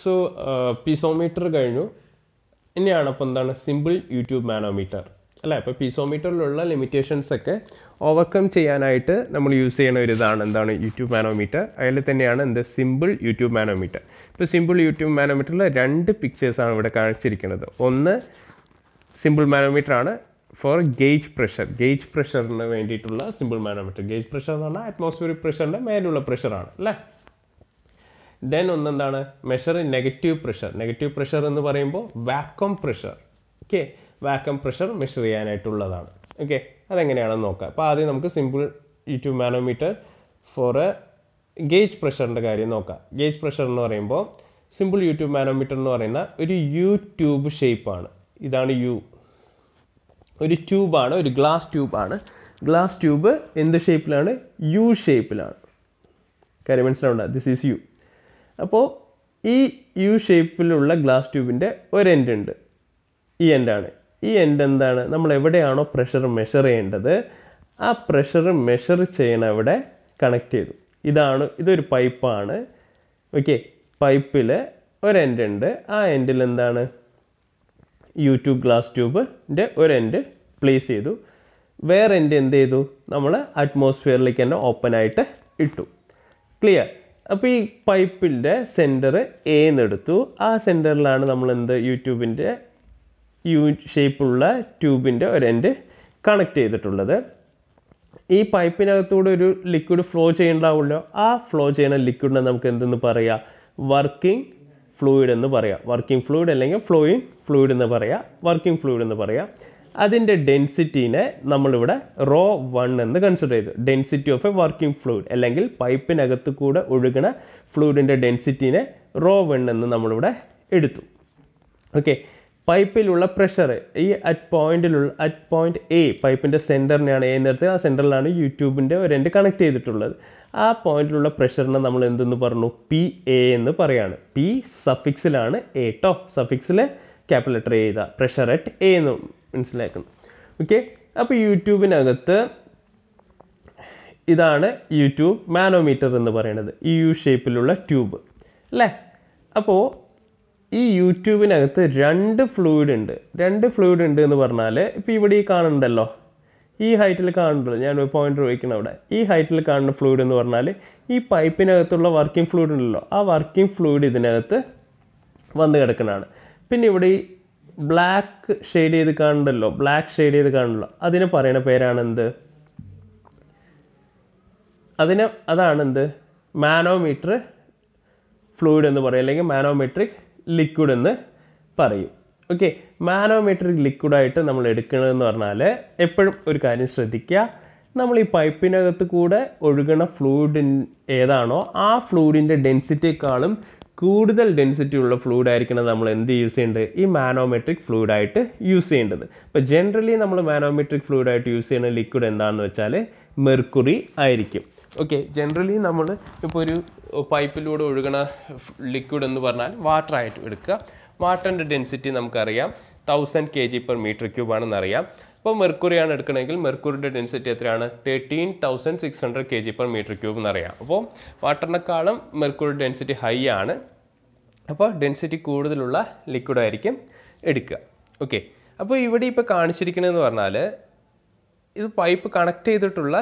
so പിസോമീറ്റർ uh, കഴിഞ്ഞു ഇനിയാണ് അപ്പോൾ എന്താണ് സിമ്പിൾ യൂട്യൂബ് മാനോമീറ്റർ അല്ലേ അപ്പോൾ പിസോമീറ്ററിലുള്ള ലിമിറ്റേഷൻസ് ഒക്കെ ഓവർകം ചെയ്യാനായിട്ട് നമ്മൾ യൂസ് ചെയ്യണ ഒരു ഇതാണ് എന്താണ് യൂട്യൂബ് മാനോമീറ്റർ അതിൽ തന്നെയാണ് എന്ത് സിമ്പിൾ യൂട്യൂബ് മാനോമീറ്റർ ഇപ്പോൾ സിമ്പിൾ യൂട്യൂബ് മാനോമീറ്ററിൽ രണ്ട് പിക്ചേഴ്സാണ് ഇവിടെ കാണിച്ചിരിക്കുന്നത് ഒന്ന് സിമ്പിൾ മാനോമീറ്റർ ആണ് ഫോർ ഗേജ് പ്രഷർ ഗേജ് പ്രഷറിന് വേണ്ടിയിട്ടുള്ള സിമ്പിൾ മാനോമീറ്റർ ഗേജ് പ്രഷർ എന്ന് പറഞ്ഞാൽ അറ്റ്മോസ്ഫിയറിക് പ്രഷറിൻ്റെ മേലുള്ള പ്രഷറാണ് അല്ലേ ദെൻ ഒന്നെന്താണ് measure in negative pressure negative pressure എന്ന് പറയുമ്പോൾ vacuum pressure okay vacuum pressure measure ചെയ്യാനായിട്ടുള്ളതാണ് ഓക്കെ അതെങ്ങനെയാണെന്ന് നോക്കാം അപ്പോൾ ആദ്യം നമുക്ക് simple tube manometer for a gauge പ്രഷറിൻ്റെ കാര്യം നോക്കാം ഗേജ് പ്രഷർ എന്ന് പറയുമ്പോൾ സിമ്പിൾ യൂട്യൂബ് മാനോമീറ്റർ എന്ന് പറയുന്ന ഒരു യു ട്യൂബ് ഷേപ്പാണ് ഇതാണ് യു ഒരു ട്യൂബാണ് ഒരു ഗ്ലാസ് ട്യൂബാണ് ഗ്ലാസ് ട്യൂബ് എന്ത് ഷേപ്പിലാണ് യു ഷേപ്പിലാണ് കാര്യം മനസ്സിലാവണ്ട ദിസ് ഈസ് യു അപ്പോൾ ഈ യു ഷേപ്പിലുള്ള ഗ്ലാസ് ട്യൂബിൻ്റെ ഒരു എൻഡ് ഉണ്ട് ഈ എൻഡാണ് ഈ എൻഡ് എന്താണ് നമ്മൾ എവിടെയാണോ പ്രഷർ മെഷർ ചെയ്യേണ്ടത് ആ പ്രഷർ മെഷർ ചെയ്യണ അവിടെ കണക്ട് ചെയ്തു ഇതാണ് ഇതൊരു പൈപ്പാണ് ഓക്കെ പൈപ്പിൽ ഒരു എൻഡ് ഉണ്ട് ആ എൻഡിൽ എന്താണ് യൂട്യൂബ് ഗ്ലാസ് ട്യൂബിൻ്റെ ഒരു എൻഡ് പ്ലേസ് ചെയ്തു വേറെ എൻഡ് എന്ത് ചെയ്തു നമ്മൾ അറ്റ്മോസ്ഫിയറിലേക്ക് തന്നെ ഓപ്പൺ ആയിട്ട് ഇട്ടു ക്ലിയർ അപ്പോൾ ഈ പൈപ്പിൻ്റെ സെൻറ്റർ എന്ന് എടുത്തു ആ സെൻറ്ററിലാണ് നമ്മൾ എന്ത് യൂട്യൂബിൻ്റെ യു ഷേപ്പുള്ള ട്യൂബിൻ്റെ ഒരു എൻഡ് കണക്ട് ചെയ്തിട്ടുള്ളത് ഈ പൈപ്പിനകത്തൂടെ ഒരു ലിക്വിഡ് ഫ്ലോ ചെയ്യേണ്ടാവുമല്ലോ ആ ഫ്ലോ ചെയ്യുന്ന ലിക്വിഡിനെ നമുക്ക് എന്തെന്ന് പറയാം വർക്കിംഗ് ഫ്ലൂയിഡ് എന്ന് പറയാം വർക്കിംഗ് ഫ്ലൂയിഡ് അല്ലെങ്കിൽ ഫ്ലോയിങ് ഫ്ലൂയിഡ് എന്ന് പറയാം വർക്കിംഗ് ഫ്ലൂയിഡ് എന്ന് പറയാം അതിൻ്റെ ഡെൻസിറ്റീനെ നമ്മളിവിടെ റോ വൺ എന്ന് കൺസിഡർ ചെയ്തു density of a working fluid അല്ലെങ്കിൽ പൈപ്പിനകത്ത് കൂടെ ഒഴുകണ ഫ്ലൂയിഡിൻ്റെ ഡെൻസിറ്റീനെ റോ വൺ എന്ന് നമ്മളിവിടെ എടുത്തു ഓക്കെ പൈപ്പിലുള്ള പ്രഷർ ഈ അറ്റ് പോയിന്റിലുള്ള അറ്റ് പോയിന്റ് എ പൈപ്പിൻ്റെ സെൻറ്ററിനെയാണ് എ നേരത്തെ ആ സെൻറ്ററിലാണ് യൂട്യൂബിൻ്റെ ഒരു എൻഡ് കണക്ട് ചെയ്തിട്ടുള്ളത് ആ പോയിന്റിലുള്ള പ്രഷറിനെ നമ്മൾ എന്തെന്ന് പറഞ്ഞു പി എ എന്ന് പറയാണ് പി സഫിക്സിലാണ് എ ടോ സഫിക്സിൽ capital letter pressure at A എന്ന് മനസ്സിലാക്കുന്നു ഓക്കെ അപ്പോൾ യൂട്യൂബിനകത്ത് ഇതാണ് യൂട്യൂബ് മാനോമീറ്റർ എന്ന് പറയുന്നത് ഈ യു ഷേപ്പിലുള്ള ട്യൂബ് അല്ലേ അപ്പോൾ ഈ യൂട്യൂബിനകത്ത് രണ്ട് ഫ്ലൂയിഡ് ഉണ്ട് രണ്ട് ഫ്ലൂയിഡ് ഉണ്ട് എന്ന് പറഞ്ഞാൽ ഇപ്പോൾ ഇവിടെ ഈ കാണുന്നുണ്ടല്ലോ ഈ ഹൈറ്റിൽ കാണുന്നുണ്ടല്ലോ ഞാൻ പോയിൻ്റർ വയ്ക്കണം അവിടെ ഈ ഹൈറ്റിൽ കാണുന്ന ഫ്ലൂയിഡ് എന്ന് പറഞ്ഞാൽ ഈ പൈപ്പിനകത്തുള്ള വർക്കിംഗ് ഫ്ലൂയിഡ് ഉണ്ടല്ലോ ആ വർക്കിംഗ് ഫ്ലൂയിഡ് ഇതിനകത്ത് വന്ന് കിടക്കുന്നതാണ് പിന്നെ ഇവിടെ ബ്ലാക്ക് ഷെയ്ഡ് ചെയ്ത് കാണണ്ടല്ലോ ബ്ലാക്ക് ഷെയ്ഡ് ചെയ്ത് കാണണല്ലോ അതിനെ പറയണ പേരാണ് എന്ത് അതിനെ അതാണ് എന്ത് മാനോമീറ്റർ ഫ്ലൂയിഡ് എന്ന് പറയും അല്ലെങ്കിൽ മാനോമെട്രിക് ലിക്വിഡ് എന്ന് പറയും ഓക്കെ മാനോമെട്രിക് ലിക്വിഡായിട്ട് നമ്മൾ എടുക്കണമെന്ന് പറഞ്ഞാൽ എപ്പോഴും ഒരു കാര്യം ശ്രദ്ധിക്കുക നമ്മൾ ഈ പൈപ്പിനകത്ത് കൂടെ ഒഴുകണ ഫ്ലൂയിഡ് ഏതാണോ ആ ഫ്ലൂയിഡിൻ്റെ ഡെൻസിറ്റിയെക്കാളും കൂടുതൽ ഡെൻസിറ്റി ഉള്ള ഫ്ലൂയിഡ് ആയിരിക്കണം നമ്മൾ എന്ത് യൂസ് ചെയ്യേണ്ടത് ഈ മാനോമെട്രിക് ഫ്ലൂയിഡ് ആയിട്ട് യൂസ് ചെയ്യേണ്ടത് ഇപ്പോൾ ജനറലി നമ്മൾ മാനോമെട്രിക് ഫ്ലൂയിഡ് ആയിട്ട് യൂസ് ചെയ്യുന്ന ലിക്വിഡ് എന്താണെന്ന് വെച്ചാൽ മെർക്കുറി ആയിരിക്കും ഓക്കെ ജനറലി നമ്മൾ ഇപ്പോൾ ഒരു പൈപ്പിലൂടെ ഒഴുകണ ലിക്വിഡ് എന്ന് പറഞ്ഞാൽ വാട്ടർ ആയിട്ട് എടുക്കുക വാട്ടറിൻ്റെ ഡെൻസിറ്റി നമുക്കറിയാം thousand K G per metre cube ആണെന്നറിയാം ഇപ്പോൾ മെർക്കുറിയാണ് എടുക്കണമെങ്കിൽ മെർക്കുറിയുടെ ഡെൻസിറ്റി എത്രയാണ് thirteen thousand six hundred K G per metre cube എന്നറിയാം അപ്പോൾ വാട്ടറിനേക്കാളും മെർക്കുറി ഡെൻസിറ്റി ഹൈ ആണ് അപ്പോൾ ഡെൻസിറ്റി കൂടുതലുള്ള ലിക്വിഡ് ആയിരിക്കും എടുക്കുക ഓക്കെ അപ്പോൾ ഇവിടെ ഇപ്പോൾ കാണിച്ചിരിക്കണമെന്ന് പറഞ്ഞാൽ ഇത് പൈപ്പ് കണക്ട് ചെയ്തിട്ടുള്ള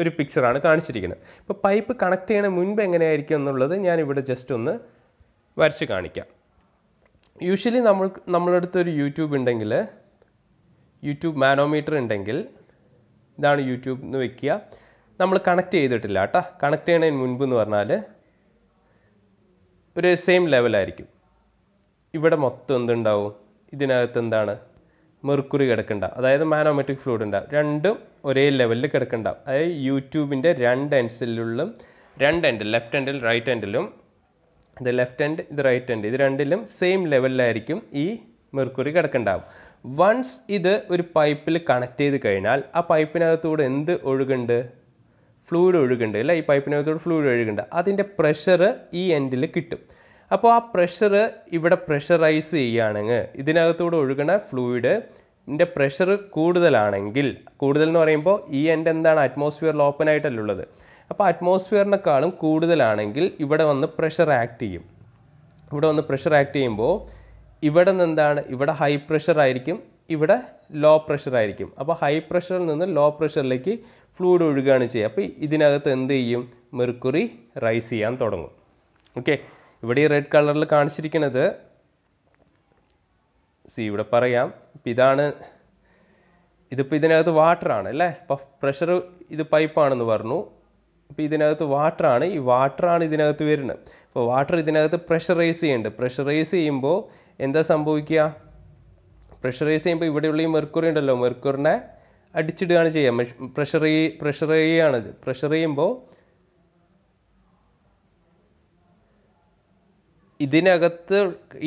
ഒരു പിക്ചറാണ് കാണിച്ചിരിക്കുന്നത് ഇപ്പോൾ പൈപ്പ് കണക്ട് ചെയ്യണ മുൻപ് എങ്ങനെയായിരിക്കും എന്നുള്ളത് ഞാൻ ഇവിടെ ജസ്റ്റ് ഒന്ന് വരച്ച് കാണിക്കാം യൂഷ്വലി നമ്മൾ നമ്മളടുത്തൊരു യൂട്യൂബ് ഉണ്ടെങ്കിൽ യൂട്യൂബ് മാനോമീറ്റർ ഉണ്ടെങ്കിൽ ഇതാണ് യൂട്യൂബ് എന്ന് വെക്കുക നമ്മൾ കണക്ട് ചെയ്തിട്ടില്ല കേട്ടോ കണക്ട് ചെയ്യണതിന് മുൻപ് എന്ന് പറഞ്ഞാൽ ഒരു സെയിം ലെവലായിരിക്കും ഇവിടെ മൊത്തം എന്തുണ്ടാവും ഇതിനകത്ത് എന്താണ് മെർക്കുറി കിടക്കണ്ട അതായത് മാനോമെട്രിക് ഫ്ലൂയിഡ് ഉണ്ടാവും രണ്ടും ഒരേ ലെവലിൽ കിടക്കണ്ട അതായത് യൂട്യൂബിൻ്റെ രണ്ട് എൻസിലുള്ള രണ്ട് എൻഡ് ലെഫ്റ്റ് എൻഡിൽ റൈറ്റ് എൻഡിലും ഇത് ലെഫ്റ്റ് എൻഡ് ഇത് റൈറ്റ് എൻഡ് ഇത് രണ്ടിലും സെയിം ലെവലിലായിരിക്കും ഈ മെർക്കുറി കിടക്കണ്ടാവും വൺസ് ഇത് ഒരു പൈപ്പിൽ കണക്ട് ചെയ്ത് കഴിഞ്ഞാൽ ആ പൈപ്പിനകത്തൂടെ എന്ത് ഒഴുകുണ്ട് ഫ്ലൂയിഡ് ഒഴുകുണ്ട് അല്ലേ ഈ പൈപ്പിനകത്തൂടെ ഫ്ലൂയിഡ് ഒഴുകുണ്ട് അതിൻ്റെ പ്രഷർ ഈ എൻഡിൽ കിട്ടും അപ്പോൾ ആ പ്രഷർ ഇവിടെ പ്രഷറൈസ് ചെയ്യുകയാണെങ്കിൽ ഇതിനകത്തൂടെ ഒഴുകുന്ന ഫ്ലൂയിഡ് ഇതിൻ്റെ പ്രഷർ കൂടുതലാണെങ്കിൽ കൂടുതൽ എന്ന് പറയുമ്പോൾ ഈ എൻഡ് എന്താണ് അറ്റ്മോസ്ഫിയറിൽ ഓപ്പൺ ആയിട്ടല്ല ഉള്ളത് അപ്പോൾ അറ്റ്മോസ്ഫിയറിനേക്കാളും കൂടുതലാണെങ്കിൽ ഇവിടെ വന്ന് പ്രഷർ ആക്ട് ചെയ്യും ഇവിടെ വന്ന് പ്രഷർ ആക്ട് ചെയ്യുമ്പോൾ ഇവിടെ നിന്ന് എന്താണ് ഇവിടെ ഹൈ പ്രഷർ ആയിരിക്കും ഇവിടെ ലോ പ്രഷർ ആയിരിക്കും അപ്പോൾ ഹൈ പ്രഷറിൽ നിന്ന് ലോ പ്രഷറിലേക്ക് ഫ്ലൂയിഡ് ഒഴുകുകയാണ് ചെയ്യുക അപ്പോൾ ഇതിനകത്ത് എന്ത് ചെയ്യും മെർക്കുറി റൈസ് ചെയ്യാൻ തുടങ്ങും ഓക്കെ ഇവിടെ ഈ റെഡ് കളറിൽ കാണിച്ചിരിക്കുന്നത് സി ഇവിടെ പറയാം ഇപ്പം ഇതാണ് ഇതിപ്പോൾ ഇതിനകത്ത് വാട്ടറാണ് അല്ലേ അപ്പോൾ പ്രഷർ ഇത് പൈപ്പാണെന്ന് പറഞ്ഞു അപ്പോൾ ഇതിനകത്ത് വാട്ടറാണ് ഈ വാട്ടറാണ് ഇതിനകത്ത് വരുന്നത് അപ്പോൾ വാട്ടർ ഇതിനകത്ത് പ്രഷറൈസ് ചെയ്യുന്നുണ്ട് പ്രഷറൈസ് ചെയ്യുമ്പോൾ എന്താ സംഭവിക്കുക പ്രഷറൈസ് ചെയ്യുമ്പോൾ ഇവിടെയുള്ള ഈ മെർക്കുറി ഉണ്ടല്ലോ മെർക്കുറിനെ അടിച്ചിടുകയാണ് ചെയ്യുക പ്രഷർ പ്രഷർ ചെയ്യുകയാണ് പ്രഷർ ചെയ്യുമ്പോൾ ഇതിനകത്ത്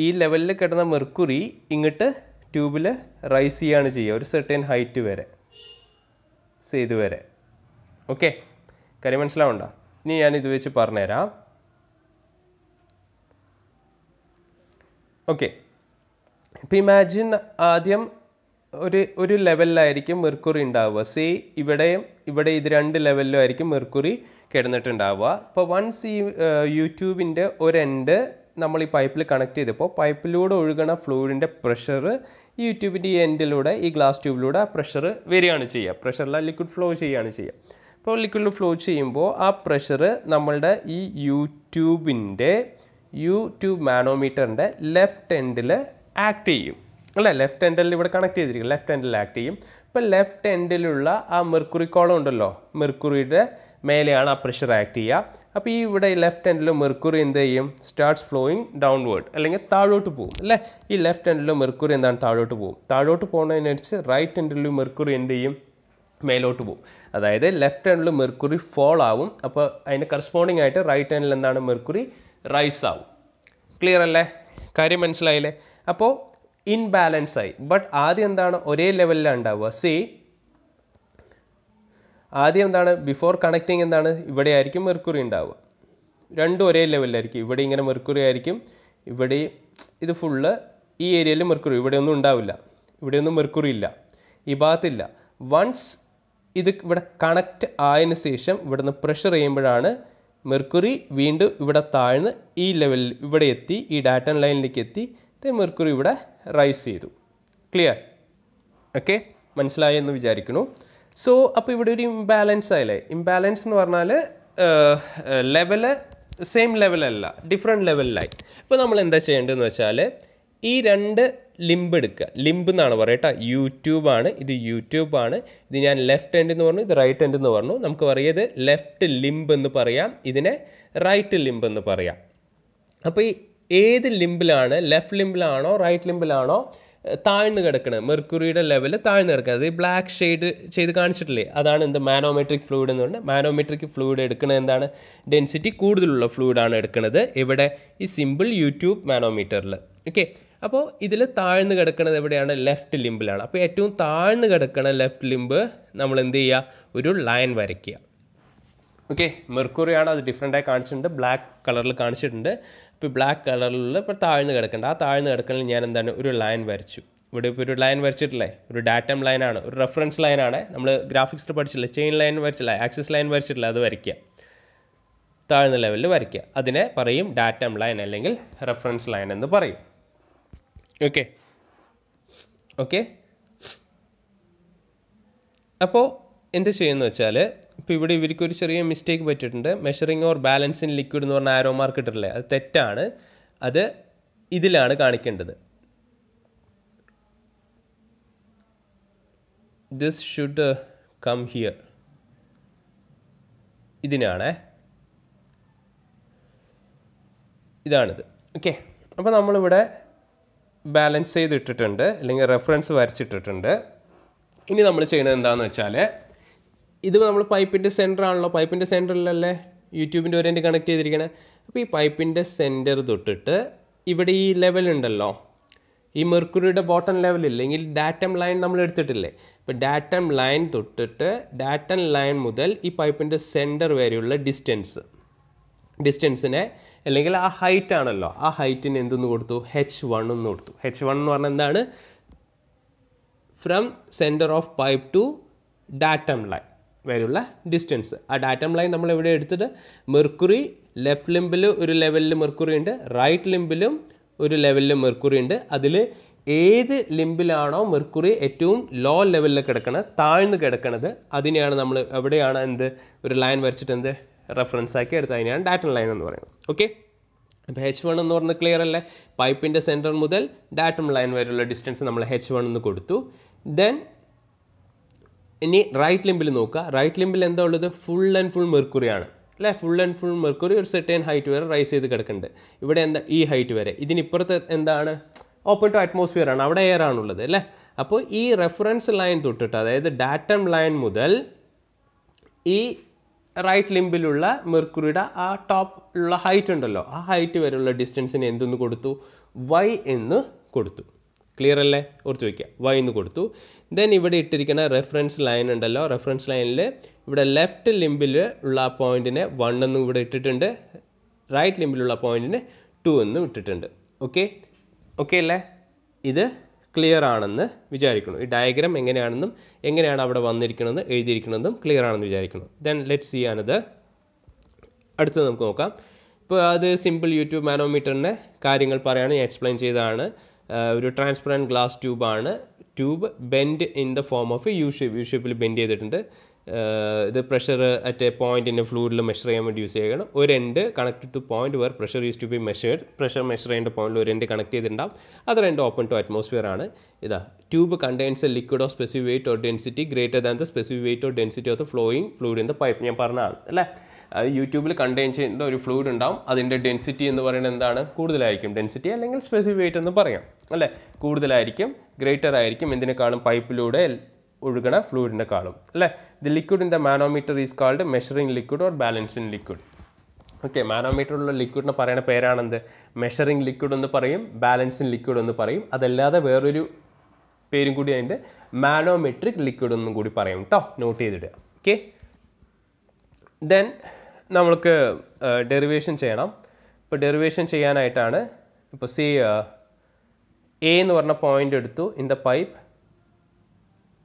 ഈ ലെവലിൽ കിടന്ന മെർക്കുറി ഇങ്ങോട്ട് ട്യൂബിൽ റൈസ് ചെയ്യുകയാണ് ചെയ്യുക ഒരു സെർട്ടൻ ഹൈറ്റ് വരെ ചെയ്തു വരെ ഓക്കെ കാര്യം മനസ്സിലാവണ്ട ഇനി ഞാൻ ഇത് വെച്ച് പറഞ്ഞുതരാം ഓക്കെ ഇപ്പം ഇമാജിൻ ആദ്യം ഒരു ഒരു ലെവലിലായിരിക്കും മെർക്കുറി ഉണ്ടാവുക സേ ഇവിടെയും ഇവിടെ ഇത് രണ്ട് ലെവലിലും ആയിരിക്കും മെർക്കുറി കിടന്നിട്ടുണ്ടാവുക അപ്പോൾ വൺസ് ഈ യൂട്യൂബിൻ്റെ ഒരു എൻഡ് നമ്മൾ ഈ പൈപ്പിൽ കണക്ട് ചെയ്തപ്പോൾ പൈപ്പിലൂടെ ഒഴുകണ ഫ്ലൂയിഡിൻ്റെ പ്രഷർ ഈ യൂട്യൂബിൻ്റെ ഈ എൻഡിലൂടെ ഈ ഗ്ലാസ് ട്യൂബിലൂടെ പ്രഷർ വരികയാണ് ചെയ്യുക പ്രഷറിൽ ലിക്വിഡ് ഫ്ലോ ചെയ്യുകയാണ് ചെയ്യുക അപ്പോൾ ലിക്വിഡ് ഫ്ലോ ചെയ്യുമ്പോൾ ആ പ്രഷർ നമ്മളുടെ ഈ യൂട്യൂബിൻ്റെ യു ട്യൂബ് മാനോമീറ്ററിൻ്റെ ലെഫ്റ്റ് എൻഡിൽ ആക്ട് ചെയ്യും അല്ല ലെഫ്റ്റ് എൻഡിൽ ഇവിടെ കണക്ട് ചെയ്തിരിക്കും ലെഫ്റ്റ് എൻഡിൽ ആക്ട് ചെയ്യും ഇപ്പം ലെഫ്റ്റ് എൻഡിലുള്ള ആ മെർക്കുറി കോളം ഉണ്ടല്ലോ മെർക്കുറിയുടെ മേലെയാണ് ആ പ്രഷർ ആക്ട് ചെയ്യുക അപ്പോൾ ഈ ഇവിടെ ലെഫ്റ്റ് ഹാൻഡിൽ മെർക്കുറി എന്ത് ചെയ്യും സ്റ്റാർട്ട്സ് ഫ്ലോയിങ് ഡൗൺവേർഡ് അല്ലെങ്കിൽ താഴോട്ട് പോകും അല്ലേ ഈ ലെഫ്റ്റ് ഹാൻഡിൽ മെർക്കുറി എന്താണ് താഴോട്ട് പോകും താഴോട്ട് പോകുന്നതിനനുസരിച്ച് റൈറ്റ് ഹാൻഡിൽ മെർക്കുറി എന്ത് ചെയ്യും മേലോട്ട് പോകും അതായത് ലെഫ്റ്റ് ഹാൻഡിൽ മെർക്കുറി ഫോൾ ആവും അപ്പോൾ അതിൻ്റെ കറസ്പോണ്ടിങ് ആയിട്ട് റൈറ്റ് ഹാൻഡിൽ എന്താണ് മെർക്കുറി റൈസ് ആവും ക്ലിയർ അല്ലേ കാര്യം മനസ്സിലായില്ലേ അപ്പോൾ ഇൻബാലൻസ് ആയി ബട്ട് ആദ്യം എന്താണ് ഒരേ ലെവലിലാണ് ഉണ്ടാവുക സി ആദ്യം എന്താണ് ബിഫോർ കണക്റ്റിംഗ് എന്താണ് ഇവിടെ ആയിരിക്കും മെർക്കുറി ഉണ്ടാവുക രണ്ടും ഒരേ ലെവലിലായിരിക്കും ഇവിടെ ഇങ്ങനെ മെർക്കുറി ആയിരിക്കും ഇവിടെ ഇത് ഫുള്ള് ഈ ഏരിയയിൽ മെർക്കുറി ഇവിടെ ഒന്നും ഉണ്ടാവില്ല ഇവിടെയൊന്നും മെർക്കുറി ഇല്ല ഈ ഭാഗത്തില്ല വൺസ് ഇത് ഇവിടെ കണക്റ്റ് ആയതിനു ശേഷം ഇവിടുന്ന് പ്രഷർ ചെയ്യുമ്പോഴാണ് മെർക്കുറി വീണ്ടും ഇവിടെ താഴ്ന്ന് ഈ ലെവലിൽ ഇവിടെ എത്തി ഈ ഡാറ്റൻ ലൈനിലേക്ക് എത്തി മെർക്കുറി ഇവിടെ റൈസ് ചെയ്തു ക്ലിയർ ഓക്കെ മനസ്സിലായി എന്ന് സോ അപ്പോൾ ഇവിടെ ഒരു ഇംബാലൻസ് ആയില്ലേ ഇംബാലൻസ് എന്ന് പറഞ്ഞാൽ ലെവല് സെയിം ലെവലല്ല ഡിഫറെൻ്റ് ലെവലിലായി ഇപ്പോൾ നമ്മൾ എന്താ ചെയ്യേണ്ടതെന്ന് വെച്ചാൽ ഈ രണ്ട് ലിംബ് എടുക്കുക ലിംബ് എന്നാണ് പറയട്ടോ യൂട്യൂബാണ് ഇത് യൂട്യൂബാണ് ഇത് ഞാൻ ലെഫ്റ്റ് ഹാൻഡ് എന്ന് പറഞ്ഞു ഇത് റൈറ്റ് ഹാൻഡ് എന്ന് പറഞ്ഞു നമുക്ക് പറയുന്നത് ഇത് ലെഫ്റ്റ് ലിംബ് എന്ന് പറയാം ഇതിനെ റൈറ്റ് ലിംബ് എന്ന് പറയാം അപ്പോൾ ഈ ഏത് ലിംബിലാണ് ലെഫ്റ്റ് ലിംബിലാണോ റൈറ്റ് ലിംബിലാണോ താഴ്ന്നു കിടക്കുന്നത് മെർക്കുറിയുടെ ലെവൽ താഴ്ന്നു കിടക്കുന്നത് ഈ ബ്ലാക്ക് ഷെയ്ഡ് ചെയ്ത് കാണിച്ചിട്ടില്ലേ അതാണ് എന്ത് മാനോമെട്രിക് ഫ്ലൂയിഡ് എന്ന് പറഞ്ഞാൽ മാനോമെട്രിക് ഫ്ലൂയിഡ് എടുക്കുന്നത് എന്താണ് ഡെൻസിറ്റി കൂടുതലുള്ള ഫ്ലൂയിഡാണ് എടുക്കുന്നത് ഇവിടെ ഈ സിമ്പിൾ യൂട്യൂബ് മാനോമീറ്ററിൽ ഓക്കെ അപ്പോൾ ഇതിൽ താഴ്ന്നു കിടക്കുന്നത് എവിടെയാണ് ലെഫ്റ്റ് ലിംബിലാണ് അപ്പോൾ ഏറ്റവും താഴ്ന്നു കിടക്കുന്ന ലെഫ്റ്റ് ലിംബ് നമ്മൾ എന്ത് ചെയ്യുക ഒരു ലൈൻ വരയ്ക്കുക ഓക്കെ മെർക്കുറിയാണ് അത് ഡിഫറെൻ്റായി കാണിച്ചിട്ടുണ്ട് ബ്ലാക്ക് കളറിൽ കാണിച്ചിട്ടുണ്ട് ഇപ്പോൾ ബ്ലാക്ക് കളറിലുള്ള ഇപ്പോൾ താഴ്ന്നു കിടക്കേണ്ട ആ താഴ്ന്നു കിടക്കലിൽ ഞാൻ എന്താണ് ഒരു ലൈൻ വരച്ചു ഇവിടെ ഇപ്പോൾ ഒരു ലൈൻ വരച്ചിട്ടില്ലേ ഒരു ഡാറ്റം ലൈനാണ് ഒരു റെഫറൻസ് ലൈനാണ് നമ്മൾ ഗ്രാഫിക്സിൽ പഠിച്ചില്ലേ ചെയിൻ ലൈൻ വരച്ചില്ല ആക്സിസ് ലൈൻ വരച്ചിട്ടില്ല അത് വരയ്ക്കുക താഴ്ന്ന ലെവലിൽ വരയ്ക്കുക അതിനെ പറയും ഡാറ്റം ലൈൻ അല്ലെങ്കിൽ റെഫറൻസ് ലൈൻ എന്ന് പറയും ഓക്കെ ഓക്കെ അപ്പോൾ എന്ത് ചെയ്യുമെന്ന് വെച്ചാൽ ഇപ്പോൾ ഇവിടെ ഇവർക്ക് ഒരു ചെറിയ മിസ്റ്റേക്ക് പറ്റിയിട്ടുണ്ട് measuring or balancing liquid എന്ന് പറഞ്ഞ ആരോ മാർക്ക് ഇട്ടില്ലേ അത് തെറ്റാണ് അത് ഇതിലാണ് കാണിക്കേണ്ടത് ദിസ് ഷുഡ് കം ഹിയർ ഇതിനാണേ ഇതാണിത് ഓക്കെ അപ്പോൾ നമ്മളിവിടെ ബാലൻസ് ചെയ്തിട്ടിട്ടുണ്ട് അല്ലെങ്കിൽ റെഫറൻസ് വരച്ചിട്ടിട്ടുണ്ട് ഇനി നമ്മൾ ചെയ്യുന്നത് എന്താണെന്ന് വെച്ചാൽ ഇത് നമ്മൾ പൈപ്പിൻ്റെ സെൻറ്റർ ആണല്ലോ പൈപ്പിൻ്റെ സെൻറ്ററിലല്ലേ യൂട്യൂബിൻ്റെ ഒരു എൻ്റെ കണക്ട് ചെയ്തിരിക്കണേ അപ്പോൾ ഈ പൈപ്പിൻ്റെ സെൻറ്റർ തൊട്ടിട്ട് ഇവിടെ ഈ ലെവൽ ഉണ്ടല്ലോ ഈ മെർക്കുറിയുടെ ബോട്ടം ലെവൽ ഇല്ലെങ്കിൽ ഡാറ്റം ലൈൻ നമ്മൾ എടുത്തിട്ടില്ലേ അപ്പോൾ ഡാറ്റം ലൈൻ തൊട്ടിട്ട് ഡാറ്റം ലൈൻ മുതൽ ഈ പൈപ്പിൻ്റെ സെൻറ്റർ വരെയുള്ള ഡിസ്റ്റൻസ് ഡിസ്റ്റൻസിനെ അല്ലെങ്കിൽ ആ ഹൈറ്റ് ആണല്ലോ ആ ഹൈറ്റിന് എന്തെന്ന് കൊടുത്തു ഹെച്ച് വൺ എന്ന് കൊടുത്തു ഹെച്ച് വൺ എന്ന് പറഞ്ഞാൽ എന്താണ് from centre of pipe to datum line വരെയുള്ള ഡിസ്റ്റൻസ് ആ ഡാറ്റം ലൈൻ നമ്മൾ എവിടെ എടുത്തിട്ട് മെർക്കുറി ലെഫ്റ്റ് ലിംബിൽ ഒരു ലെവലിൽ മെർക്കുറി ഉണ്ട് റൈറ്റ് ലിംബിലും ഒരു ലെവലിൽ മെർക്കുറി ഉണ്ട് അതിൽ ഏത് ലിംബിലാണോ മെർക്കുറി ഏറ്റവും ലോ ലെവലിൽ കിടക്കണത് താഴ്ന്ന് കിടക്കണത് അതിനെയാണ് നമ്മൾ എവിടെയാണ് എന്ത് ഒരു ലൈൻ വരച്ചിട്ട് എന്ത് റെഫറൻസ് ആക്കി അതിനെയാണ് ഡാറ്റം ലൈൻ എന്ന് പറയുന്നത് ഓക്കെ അപ്പോൾ എച്ച് വൺ എന്ന് പറഞ്ഞത് ക്ലിയർ അല്ലേ പൈപ്പിൻ്റെ സെൻറ്റർ മുതൽ ഡാറ്റം ലൈൻ വരെയുള്ള ഡിസ്റ്റൻസ് നമ്മൾ എച്ച് വൺ എന്ന് കൊടുത്തു ദെൻ ഇനി റൈറ്റ് ലിംബിൽ നോക്കുക റൈറ്റ് ലിംബിൽ എന്താ ഉള്ളത് ഫുൾ ആൻഡ് ഫുൾ മെർക്കുറിയാണ് അല്ലേ ഫുൾ ആൻഡ് ഫുൾ മെർക്കുറി ഒരു സെർട്ടേൺ ഹൈറ്റ് വരെ റൈസ് ചെയ്ത് കിടക്കുന്നുണ്ട് ഇവിടെ എന്താ ഈ ഹൈറ്റ് വരെ ഇതിനിപ്പുറത്ത് എന്താണ് ഓപ്പൺ ടു അറ്റ്മോസ്ഫിയർ ആണ് അവിടെ എയർ ആണുള്ളത് അല്ലേ അപ്പോൾ ഈ റെഫറൻസ് ലൈൻ തൊട്ടിട്ട് അതായത് ഡാറ്റം ലൈൻ മുതൽ ഈ റൈറ്റ് ലിംബിലുള്ള മെർക്കുറിയുടെ ആ ടോപ്പ് ഉള്ള ഹൈറ്റ് ഉണ്ടല്ലോ ആ ഹൈറ്റ് വരെയുള്ള ഡിസ്റ്റൻസിന് എന്തെന്ന് കൊടുത്തു വൈ എന്ന് കൊടുത്തു ക്ലിയർ അല്ലേ ഓർത്ത് വയ്ക്കുക വൈ എന്ന് കൊടുത്തു ദെൻ ഇവിടെ ഇട്ടിരിക്കുന്ന റെഫറൻസ് ലൈൻ ഉണ്ടല്ലോ റെഫറൻസ് ലൈനിൽ ഇവിടെ ലെഫ്റ്റ് ലിംബിൽ ഉള്ള പോയിൻറ്റിനെ വൺ എന്ന് ഇവിടെ ഇട്ടിട്ടുണ്ട് റൈറ്റ് ലിംബിലുള്ള പോയിൻറ്റിന് ടു എന്ന് ഇട്ടിട്ടുണ്ട് ഓക്കെ ഓക്കെ അല്ലേ ഇത് ക്ലിയർ ആണെന്ന് വിചാരിക്കുന്നു ഈ ഡയഗ്രാം എങ്ങനെയാണെന്നും എങ്ങനെയാണ് അവിടെ വന്നിരിക്കണമെന്ന് എഴുതിയിരിക്കണമെന്നും ക്ലിയർ ആണെന്ന് വിചാരിക്കുന്നു ദെൻ ലെറ്റ് സി ആണത് അടുത്തത് നമുക്ക് നോക്കാം ഇപ്പോൾ അത് സിമ്പിൾ യൂട്യൂബ് മാനോമീറ്ററിൻ്റെ കാര്യങ്ങൾ പറയാണ് ഞാൻ എക്സ്പ്ലെയിൻ ചെയ്തതാണ് ഒരു ട്രാൻസ്പെറൻറ്റ് ഗ്ലാസ് ട്യൂബാണ് tube bend in the form of U shape U ഷേപ്പിൽ ബെൻഡ് ചെയ്തിട്ടുണ്ട് ഇത് pressure at a point in ഫ്ലൂഡിൽ മെഷർ ചെയ്യാൻ വേണ്ടി യൂസ് ചെയ്യണം ഒരു end connected to point where pressure use to be measured pressure measure ചെയ്യേണ്ട പോയിന്റിൽ ഒരു എൻഡ് കണക്ട് ചെയ്തിട്ടുണ്ടാവും അത് എൻഡ് ഓപ്പൺ ടു അറ്റ്മോസ്ഫിയർ ആണ് ഇതാ tube contains a liquid of specific weight or density greater than the specific weight or density of the flowing fluid in the pipe ഞാൻ പറഞ്ഞതാണ് അല്ലേ യൂട്യൂബിൽ കണ്ടെയ്ൻ ചെയ്യുന്ന ഒരു ഫ്ലൂയിഡ് ഉണ്ടാവും അതിൻ്റെ ഡെൻസിറ്റി എന്ന് പറയുന്നത് എന്താണ് കൂടുതലായിരിക്കും ഡെൻസിറ്റി അല്ലെങ്കിൽ സ്പെസിഫിക് വെയിറ്റ് എന്ന് പറയാം അല്ലേ കൂടുതലായിരിക്കും ഗ്രേറ്റർ ആയിരിക്കും എന്തിനേക്കാളും പൈപ്പിലൂടെ ഒഴുകണ ഫ്ലൂയിഡിനെ കാണും അല്ലേ the liquid in the manometer is called measuring liquid or balancing liquid okay മാനോമീറ്ററിലുള്ള ലിക്വിഡിനെ പറയുന്ന പേരാണെന്ത് മെഷറിംഗ് ലിക്വിഡ് എന്ന് പറയും ബാലൻസിങ് ലിക്വിഡ് എന്ന് പറയും അതല്ലാതെ വേറൊരു പേരും കൂടി അതിൻ്റെ മാനോമെട്രിക് ലിക്വിഡ് എന്നും കൂടി പറയും കേട്ടോ നോട്ട് ചെയ്തിടുക ഓക്കെ ദെൻ നമ്മൾക്ക് ഡെറിവേഷൻ ചെയ്യണം ഇപ്പോൾ ഡെറിവേഷൻ ചെയ്യാനായിട്ടാണ് ഇപ്പോൾ സി എ എന്ന് പറഞ്ഞ പോയിൻ്റ് എടുത്തു in the pipe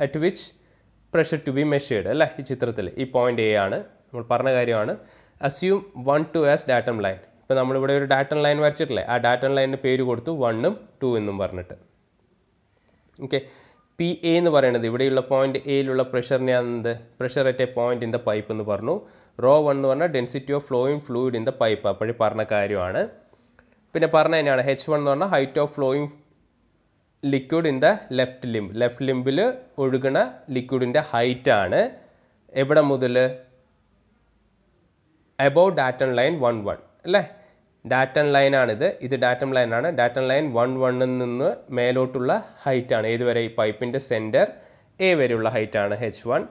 at which pressure to be measured അല്ലേ ഈ ചിത്രത്തിൽ ഈ പോയിൻ്റ് എ ആണ് നമ്മൾ പറഞ്ഞ കാര്യമാണ് assume one two as datum line ഇപ്പോൾ നമ്മളിവിടെ ഒരു ഡാറ്റം ലൈൻ വരച്ചിട്ടില്ലേ ആ ഡാറ്റം ലൈനിൻ്റെ പേര് കൊടുത്തു വണ്ണും ടു എന്നും പറഞ്ഞിട്ട് ഓക്കെ പി എ എന്ന് പറയുന്നത് ഇവിടെയുള്ള പോയിൻ്റ് എയിലുള്ള പ്രഷറിനെ എന്ത് pressure at a point in the pipe എന്ന് പറഞ്ഞു റോ വൺ എന്ന് പറഞ്ഞാൽ density of flowing fluid in the pipe അപ്പോഴേ പറഞ്ഞ കാര്യമാണ് പിന്നെ പറഞ്ഞ തന്നെയാണ് എച്ച് വൺ എന്ന് പറഞ്ഞാൽ height of flowing liquid in the left limb left ലിംബിൽ ഒഴുകുന്ന ലിക്വിഡിൻ്റെ ഹൈറ്റാണ് എവിടെ മുതൽ above datum line one one അല്ലേ ഡാറ്റം ലൈനാണിത് ഇത് ഡാറ്റം ലൈനാണ് ഡാറ്റം ലൈൻ വൺ വണ്ണിൽ നിന്ന് മേലോട്ടുള്ള ഹൈറ്റാണ് ഏതുവരെ ഈ പൈപ്പിൻ്റെ സെൻറ്റർ എ വരെയുള്ള ഹൈറ്റാണ് ഹെച്ച് വൺ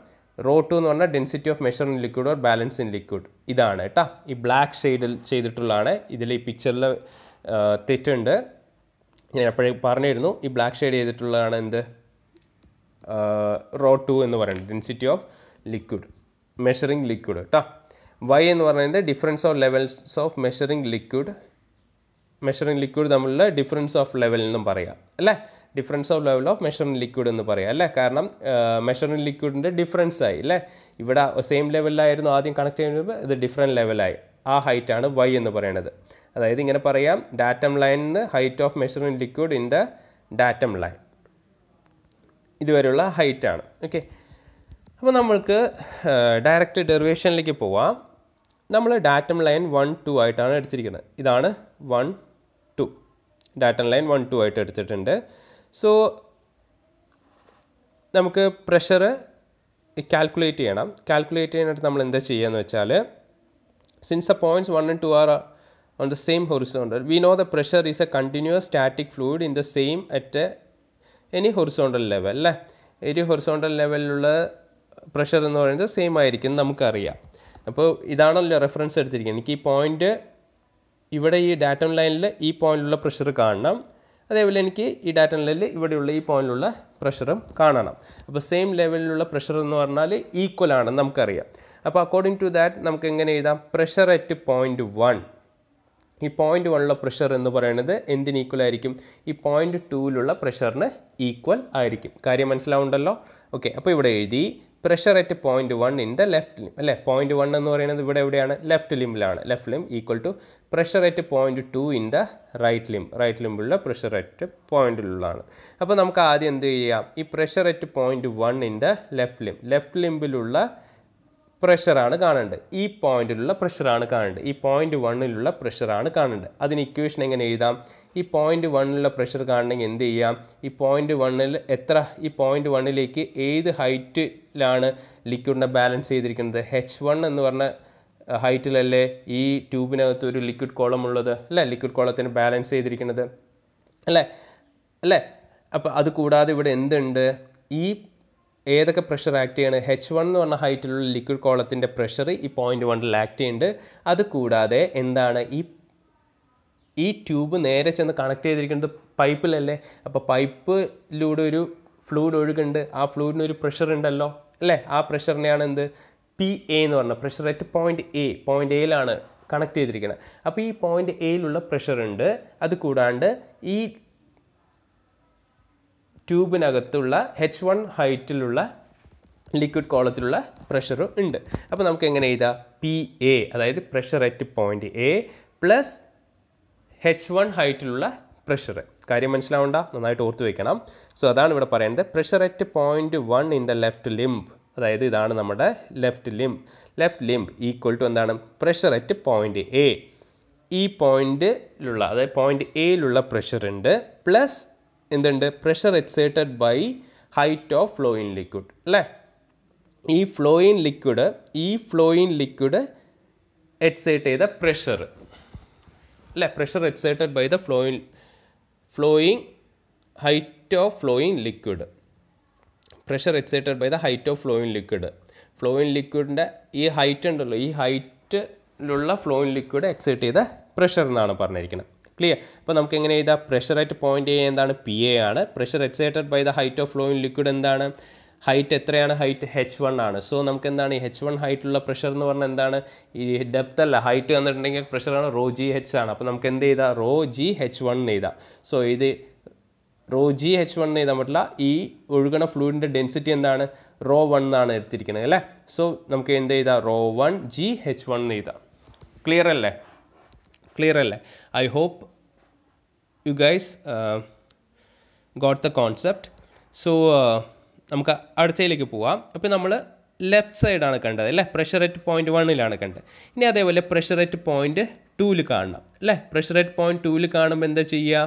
റോ ടു എന്ന് പറഞ്ഞാൽ density of measuring liquid or balancing liquid ഇതാണ് കേട്ടോ ഈ ബ്ലാക്ക് ഷെയ്ഡിൽ ചെയ്തിട്ടുള്ളതാണ് ഇതിൽ ഈ പിക്ചറിൽ തെറ്റുണ്ട് ഞാൻ അപ്പോഴേ പറഞ്ഞിരുന്നു ഈ ബ്ലാക്ക് ഷെയ്ഡ് ചെയ്തിട്ടുള്ളതാണ് എന്ത് റോ ടു എന്ന് പറയുന്നത് density of liquid measuring liquid കേട്ടോ വൈ എന്ന് പറയുന്നത് difference of levels of measuring liquid measuring liquid തമ്മിലുള്ള ഡിഫറൻസ് ഓഫ് ലെവൽ എന്നും പറയാം അല്ലേ difference of level of measuring liquid എന്ന് പറയാം അല്ലേ കാരണം മെഷറിംഗ് ലിക്വിഡിൻ്റെ ഡിഫറൻസ് ആയി അല്ലേ ഇവിടെ സെയിം ലെവലിലായിരുന്നു ആദ്യം കണക്ട് ചെയ്യുമ്പോൾ ഇത് ഡിഫറെൻറ്റ് ലെവലായി ആ ഹൈറ്റാണ് വൈ എന്ന് പറയുന്നത് അതായത് ഇങ്ങനെ പറയാം ഡാറ്റം ലൈനിൽ നിന്ന് height of measuring liquid in the datum line ഇതുവരെയുള്ള ഹൈറ്റാണ് ഓക്കെ അപ്പോൾ നമ്മൾക്ക് ഡയറക്റ്റ് ഡെറിവേഷനിലേക്ക് പോവാം നമ്മൾ ഡാറ്റം ലൈൻ വൺ ടു ആയിട്ടാണ് എടുത്തിരിക്കുന്നത് ഇതാണ് one two datum line one two ആയിട്ട് എടുത്തിട്ടുണ്ട് സോ നമുക്ക് പ്രഷർ കാൽക്കുലേറ്റ് ചെയ്യണം കാൽക്കുലേറ്റ് ചെയ്യാനായിട്ട് നമ്മൾ എന്താ ചെയ്യുക എന്ന് വെച്ചാൽ Since the points 1 and 2 are uh, on the same horizontal, we know the pressure is a continuous static fluid in the same at uh, any horizontal level അല്ലേ ഒരു ഹൊറിസോണ്ടൽ ലെവലിലുള്ള പ്രഷർ എന്ന് പറയുന്നത് സെയിം ആയിരിക്കും നമുക്കറിയാം അപ്പോൾ ഇതാണല്ലോ റെഫറൻസ് എടുത്തിരിക്കുന്നത് എനിക്ക് ഈ പോയിൻ്റ് ഇവിടെ ഈ ഡാറ്റം ലൈനിൽ ഈ പോയിൻ്റിലുള്ള പ്രഷർ കാണണം അതേപോലെ എനിക്ക് ഈ ഡാറ്റം ലൈനിൽ ഇവിടെയുള്ള ഈ പോയിൻ്റിലുള്ള പ്രഷറും കാണണം അപ്പോൾ സെയിം ലെവലിലുള്ള പ്രഷർ എന്ന് പറഞ്ഞാൽ ഈക്വൽ ആണെന്ന് നമുക്കറിയാം അപ്പോൾ അക്കോർഡിംഗ് ടു ദാറ്റ് നമുക്ക് എങ്ങനെ എഴുതാം പ്രഷർ അറ്റ് പോയിൻ്റ് വൺ ഈ പോയിൻ്റ് വണ്ണിലുള്ള പ്രഷർ എന്ന് പറയുന്നത് എന്തിന് ഈക്വൽ ആയിരിക്കും ഈ പോയിൻ്റ് ടൂവിലുള്ള പ്രഷറിന് ഈക്വൽ ആയിരിക്കും കാര്യം മനസ്സിലാവുണ്ടല്ലോ ഓക്കെ അപ്പോൾ ഇവിടെ എഴുതി pressure at point one in the left limb അല്ലേ പോയിൻറ്റ് വൺ എന്ന് പറയുന്നത് ഇവിടെ എവിടെയാണ് ലെഫ്റ്റ് ലിമ്പിലാണ് left limb equal to pressure at point two in the right limb right ലിമ്പിലുള്ള പ്രഷർ അറ്റ് പോയിൻറ്റിലുള്ളതാണ് അപ്പോൾ നമുക്ക് ആദ്യം എന്ത് ചെയ്യാം ഈ pressure at point one in the left limb left ലിമ്പിലുള്ള പ്രഷറാണ് കാണേണ്ടത് ഈ പോയിന്റിലുള്ള പ്രഷറാണ് കാണേണ്ടത് ഈ പോയിന്റ് വണ്ണിലുള്ള പ്രഷറാണ് കാണേണ്ടത് അതിന് ഇക്വേഷൻ എങ്ങനെ എഴുതാം ഈ പോയിന്റ് വണ്ണിലുള്ള പ്രഷർ കാണണമെങ്കിൽ എന്ത് ചെയ്യാം ഈ പോയിന്റ് വണ്ണിൽ എത്ര ഈ പോയിന്റ് വണ്ണിലേക്ക് ഏത് ഹൈറ്റിലാണ് ലിക്വിഡിനെ ബാലൻസ് ചെയ്തിരിക്കുന്നത് ഹെച്ച് വൺ എന്ന് പറഞ്ഞ ഹൈറ്റിലല്ലേ ഈ ട്യൂബിനകത്ത് ഒരു ലിക്വിഡ് കോളം ഉള്ളത് അല്ലേ ലിക്വിഡ് കോളത്തിന് ബാലൻസ് ചെയ്തിരിക്കുന്നത് അല്ലേ അല്ലേ അപ്പോൾ അത് കൂടാതെ ഇവിടെ എന്തുണ്ട് ഈ ഏതൊക്കെ പ്രഷർ ആക്ട് ചെയ്യണം ഹെച്ച് വൺ എന്ന് പറഞ്ഞ ഹൈറ്റിലുള്ള ലിക്വിഡ് കോളത്തിൻ്റെ പ്രഷർ ഈ പോയിൻറ്റ് വണ്ണിൽ ആക്ട് ചെയ്യുന്നുണ്ട് അത് കൂടാതെ എന്താണ് ഈ ഈ ട്യൂബ് നേരെ ചെന്ന് കണക്ട് ചെയ്തിരിക്കുന്നത് പൈപ്പിലല്ലേ അപ്പോൾ പൈപ്പിലൂടെ ഒരു ഫ്ലൂയിഡ് ഒഴുകുന്നുണ്ട് ആ ഫ്ലൂയിഡിന് ഒരു പ്രഷർ ഉണ്ടല്ലോ അല്ലേ ആ പ്രഷറിനെയാണ് എന്ത് പി എ എന്ന് പറഞ്ഞ pressure at point A point എയിലാണ് കണക്ട് ചെയ്തിരിക്കുന്നത് അപ്പോൾ ഈ പോയിൻ്റ് എയിലുള്ള പ്രഷർ ഉണ്ട് അത് കൂടാണ്ട് ഈ ട്യൂബിനകത്തുള്ള എച്ച് വൺ ഹൈറ്റിലുള്ള ലിക്വിഡ് കോളത്തിലുള്ള പ്രഷറും ഉണ്ട് അപ്പോൾ നമുക്ക് എങ്ങനെ ചെയ്താൽ പി എ അതായത് pressure at point A plus H one ഹൈറ്റിലുള്ള പ്രഷർ കാര്യം മനസ്സിലാവണ്ട നന്നായിട്ട് ഓർത്തു വയ്ക്കണം സോ അതാണ് ഇവിടെ പറയുന്നത് pressure at point one in the left limb അതായത് ഇതാണ് നമ്മുടെ left limb left limb equal to എന്താണ് പ്രഷർ അറ്റ് പോയിൻ്റ് എ ഈ പോയിൻ്റിലുള്ള അതായത് പോയിൻ്റ് എയിലുള്ള പ്രഷർ ഉണ്ട് പ്ലസ് എന്തുണ്ട് pressure exerted by height of flowing liquid അല്ലേ ഈ ഫ്ലോയിൻ ലിക്വിഡ് ഈ ഫ്ലോയിൻ ലിക്വിഡ് എക്സൈറ്റ് ചെയ്ത പ്രഷർ അല്ലേ pressure exerted by the flowing flowing height of flowing liquid pressure exerted by the height of flowing liquid flowing ലിക്വിഡിൻ്റെ ഈ height ഉണ്ടല്ലോ ഈ ഹൈറ്റിലുള്ള ഫ്ലോയിൻ ലിക്വിഡ് എക്സൈറ്റ് ചെയ്ത പ്രഷർ എന്നാണ് പറഞ്ഞിരിക്കുന്നത് ക്ലിയർ അപ്പോൾ നമുക്ക് എങ്ങനെ ചെയ്താൽ പ്രഷർ അറ്റ് പോയിൻ്റ് എ എന്താണ് പി എ ആണ് pressure exerted by the height of flowing liquid എന്താണ് ഹൈറ്റ് എത്രയാണ് ഹൈറ്റ് എച്ച് വൺ ആണ് സോ നമുക്ക് എന്താണ് ഈ എച്ച് വൺ ഹൈറ്റുള്ള പ്രഷർ എന്ന് പറഞ്ഞാൽ എന്താണ് ഈ ഡെപ്ത് അല്ല ഹൈറ്റ് വന്നിട്ടുണ്ടെങ്കിൽ പ്രഷറാണ് റോ ജി എച്ച് ആണ് അപ്പോൾ നമുക്ക് എന്ത് ചെയ്താൽ റോ ജി എച്ച് വൺ ചെയ്താൽ സോ ഇത് റോ ജി എച്ച് വൺ ചെയ്താൽ പറ്റില്ല ഈ ഒഴുകണ ഫ്ലൂയിഡിൻ്റെ ഡെൻസിറ്റി എന്താണ് റോ വൺ എന്നാണ് എടുത്തിരിക്കുന്നത് അല്ലേ സോ നമുക്ക് എന്ത് ചെയ്താൽ rho one G H one ചെയ്താൽ ക്ലിയർ അല്ലേ ക്ലിയർ അല്ലേ I hope you guys got the the so uh, നമുക്ക് അടുത്തയിലേക്ക് പോവാം അപ്പോൾ നമ്മൾ ലെഫ്റ്റ് സൈഡാണ് കണ്ടത് അല്ലേ പ്രഷർ അറ്റ് പോയിൻ്റ് വണ്ണിലാണ് കണ്ടത് ഇനി അതേപോലെ പ്രഷർ അറ്റ് പോയിൻ്റ് ടൂവിൽ കാണണം അല്ലേ പ്രഷർ അറ്റ് പോയിൻ്റ് ടൂവിൽ കാണുമ്പോൾ എന്താ ചെയ്യുക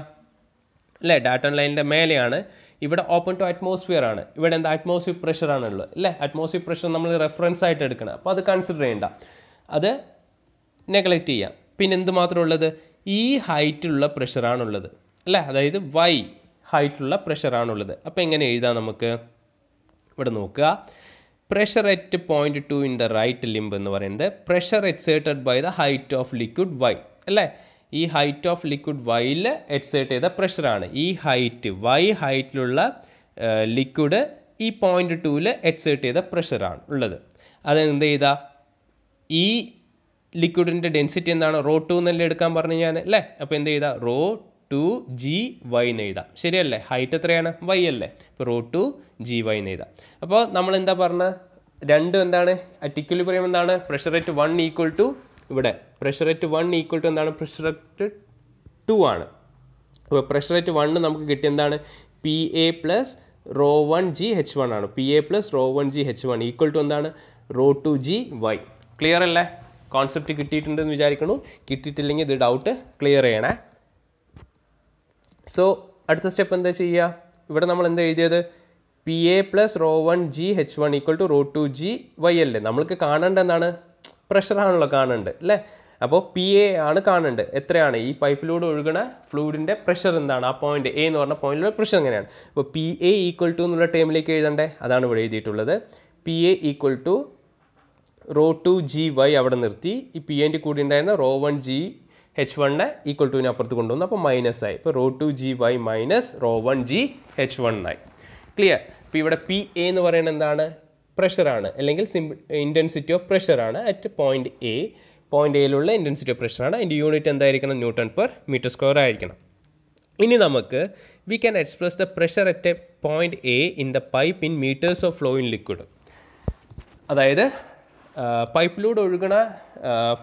അല്ലേ ഡാറ്റൺ ലൈനിൻ്റെ മേലെയാണ് ഇവിടെ ഓപ്പൺ ടു അറ്റ്മോസ്ഫിയർ ആണ് ഇവിടെ എന്താ അറ്റ്മോസ്ഫിയർ പ്രഷർ ആണുള്ളത് അല്ലേ അറ്റ്മോസ്ഫിയർ പ്രഷർ നമ്മൾ റെഫറൻസ് ആയിട്ട് എടുക്കണം അപ്പോൾ അത് കൺസിഡർ ചെയ്യണ്ട അത് നെഗ്ലക്റ്റ് ചെയ്യാം പിന്നെ എന്ത് മാത്രമുള്ളത് ഈ ഹൈറ്റുള്ള പ്രഷറാണുള്ളത് അല്ലേ അതായത് വൈ ഹൈറ്റുള്ള പ്രഷറാണുള്ളത് അപ്പോൾ എങ്ങനെ എഴുതാം നമുക്ക് ഇവിടെ നോക്കുക pressure at point two in the right limb എന്ന് പറയുന്നത് pressure exerted by the height of liquid Y അല്ലേ ഈ ഹൈറ്റ് ഓഫ് ലിക്വിഡ് വൈയിൽ എക്സേർട്ട് ചെയ്ത പ്രഷറാണ് ഈ ഹൈറ്റ് വൈ ഹൈറ്റിലുള്ള ലിക്വിഡ് ഈ പോയിൻ്റ് ടുവിൽ എക്സേർട്ട് ചെയ്ത പ്രഷറാണ് ഉള്ളത് അതെന്ത് ചെയ്താൽ ഈ ലിക്വിഡിൻ്റെ ഡെൻസിറ്റി എന്താണ് റോ ടു എന്നല്ലേ എടുക്കാൻ പറഞ്ഞു ഞാൻ അല്ലേ അപ്പോൾ എന്ത് ചെയ്താൽ റോ ടു ജി വൈ എന്ന് എഴുതാം ശരിയല്ലേ ഹൈറ്റ് എത്രയാണ് വൈ അല്ലേ അപ്പോൾ റോ ടു ജി വൈ എന്ന് എഴുതാം അപ്പോൾ നമ്മൾ എന്താ പറഞ്ഞ രണ്ട് എന്താണ് അറ്റിക്കുലിബ്രിയം എന്താണ് pressure at one equal to ഇവിടെ pressure at one equal to എന്താണ് പ്രഷർ റേറ്റ് ടു ആണ് അപ്പോൾ പ്രഷർ റേറ്റ് വൺ നമുക്ക് കിട്ടിയ എന്താണ് P A plus rho one G H one ആണ് P A plus rho one G H one equal to എന്താണ് rho two G Y clear അല്ലേ concept കിട്ടിയിട്ടുണ്ടെന്ന് വിചാരിക്കണു കിട്ടിയിട്ടില്ലെങ്കിൽ ഇത് ഡൗട്ട് ക്ലിയർ ചെയ്യണേ സോ അടുത്ത സ്റ്റെപ്പ് എന്താ ചെയ്യുക ഇവിടെ നമ്മൾ എന്താ എഴുതിയത് P A plus rho one G H one equal to rho two G Y അല്ലേ നമ്മൾക്ക് കാണേണ്ട എന്താണ് പ്രഷറാണല്ലോ കാണേണ്ടത് അല്ലേ അപ്പോൾ പി എ ആണ് കാണേണ്ടത് എത്രയാണ് ഈ പൈപ്പിലൂടെ ഒഴുകുന്ന ഫ്ലൂഡിൻ്റെ പ്രഷർ എന്താണ് ആ പോയിന്റ് എ എന്ന് പറഞ്ഞ പോയിന്റിലെ പ്രഷർ എങ്ങനെയാണ് അപ്പോൾ പി എ ഈക്വൽ ടു എന്നുള്ള ടേമിലേക്ക് എഴുതണ്ടേ അതാണ് ഇവിടെ എഴുതിയിട്ടുള്ളത് P A equal to rho two G Y അവിടെ നിർത്തി ഈ പി എൻ്റെ കൂടി ഉണ്ടായിരുന്ന റോ വൺ ജി എച്ച് വണ്ണിനെ ഈക്വൽ ടുവിന് അപ്പുറത്ത് കൊണ്ടുവന്നു അപ്പോൾ മൈനസ് ആയി ഇപ്പോൾ rho two G Y minus rho one G H വണ്ണായി ക്ലിയർ ഇപ്പോൾ ഇവിടെ പി എ എന്ന് പറയുന്നത് എന്താണ് പ്രഷറാണ് അല്ലെങ്കിൽ സിംപിൾ ഇൻറ്റൻസിറ്റി ഓഫ് പ്രഷറാണ് അറ്റ് പോയിൻറ്റ് എ പോയിൻറ്റ് എയിലുള്ള ഇൻറ്റൻസിറ്റി ഓഫ് പ്രഷറാണ് അതിൻ്റെ യൂണിറ്റ് എന്തായിരിക്കണം ന്യൂട്ടൺ പെർ മീറ്റർ സ്ക്വയർ ആയിരിക്കണം ഇനി നമുക്ക് we can express the pressure at a point A in the pipe in metres of flowing liquid അതായത് പൈപ്പിലൂടെ ഒഴുകണ